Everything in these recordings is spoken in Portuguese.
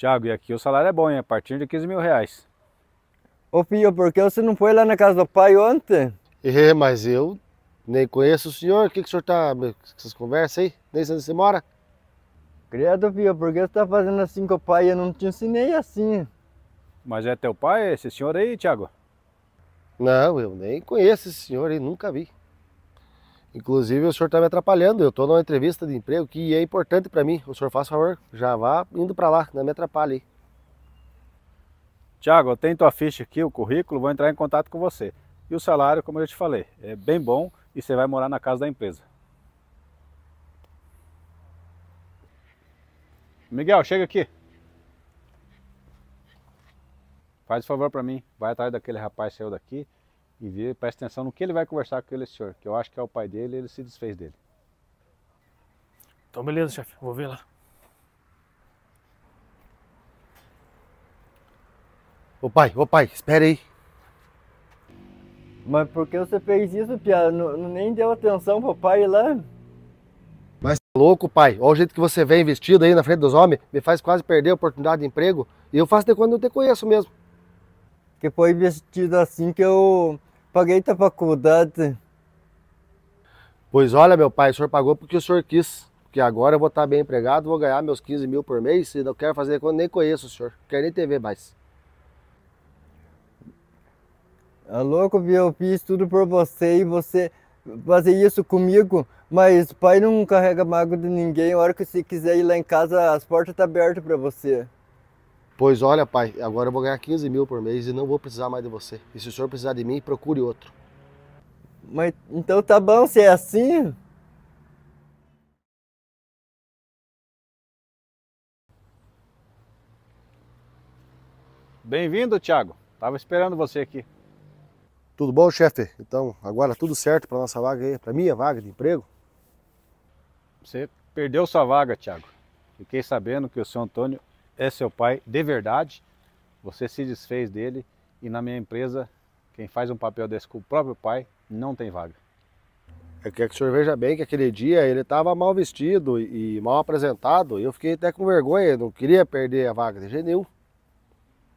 Tiago, e aqui o salário é bom, hein? A partir de 15 mil reais. Ô filho, por que você não foi lá na casa do pai ontem? É, mas eu nem conheço o senhor. O que, que o senhor tá. Essas conversas aí? Nem sei onde você mora? Credo, filho, por que você tá fazendo assim com o pai? Eu não te ensinei assim. Mas é teu pai, esse senhor aí, Tiago? Não, eu nem conheço esse senhor aí, nunca vi. Inclusive, o senhor está me atrapalhando. Eu estou numa entrevista de emprego que é importante para mim. O senhor faz favor, já vá indo para lá, não me atrapalhe. Tiago, eu tenho tua ficha aqui, o currículo, vou entrar em contato com você. E o salário, como eu já te falei, é bem bom e você vai morar na casa da empresa. Miguel, chega aqui. Faz favor para mim, vai atrás daquele rapaz que saiu daqui e vê, presta atenção no que ele vai conversar com aquele senhor, que eu acho que é o pai dele e ele se desfez dele. Então beleza, chefe, vou ver lá. Ô pai, ô pai, espera aí. Mas por que você fez isso, Pia? Não, nem deu atenção pro pai lá? Mas tá louco, pai? Olha o jeito que você vem vestido aí na frente dos homens, me faz quase perder a oportunidade de emprego. E eu faço de quando eu te conheço mesmo. Que foi vestido assim que eu paguei tá da faculdade. Tá? Pois olha, meu pai, o senhor pagou porque o senhor quis. Porque agora eu vou estar tá bem empregado, vou ganhar meus 15 mil por mês e não quero fazer quando nem conheço o senhor. quer quero nem TV mais. É louco, viu? Eu fiz tudo por você e você fazer isso comigo, mas o pai não carrega mago de ninguém. A hora que você quiser ir lá em casa, as portas estão tá abertas para você. Pois olha, pai, agora eu vou ganhar 15 mil por mês e não vou precisar mais de você. E se o senhor precisar de mim, procure outro. Mas então tá bom, se é assim. Bem-vindo, Thiago. Tava esperando você aqui. Tudo bom, chefe? Então, agora tudo certo para nossa vaga aí, para minha vaga de emprego? Você perdeu sua vaga, Thiago. Fiquei sabendo que o seu Antônio é seu pai de verdade, você se desfez dele e na minha empresa, quem faz um papel desse com o próprio pai não tem vaga. Eu é quero que o senhor veja bem que aquele dia ele estava mal vestido e mal apresentado. E eu fiquei até com vergonha, não queria perder a vaga de jeito nenhum.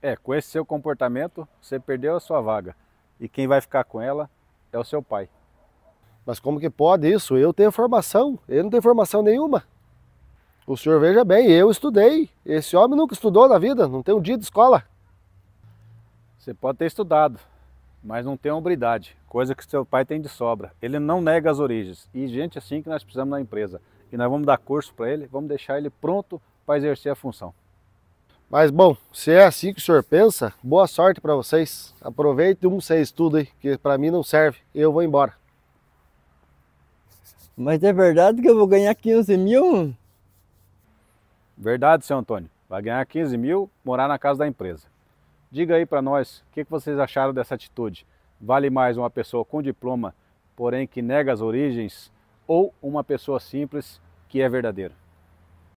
É, com esse seu comportamento, você perdeu a sua vaga. E quem vai ficar com ela é o seu pai. Mas como que pode isso? Eu tenho formação, ele não tem formação nenhuma. O senhor veja bem, eu estudei. Esse homem nunca estudou na vida, não tem um dia de escola. Você pode ter estudado, mas não tem hombridade, coisa que seu pai tem de sobra. Ele não nega as origens. E gente assim que nós precisamos na empresa. E nós vamos dar curso para ele, vamos deixar ele pronto para exercer a função. Mas bom, se é assim que o senhor pensa, boa sorte para vocês. Aproveite um vocês estudo que para mim não serve. Eu vou embora. Mas é verdade que eu vou ganhar 15 mil? Verdade, seu Antônio. Vai ganhar 15 mil, morar na casa da empresa. Diga aí para nós o que, que vocês acharam dessa atitude. Vale mais uma pessoa com diploma, porém que nega as origens, ou uma pessoa simples que é verdadeira?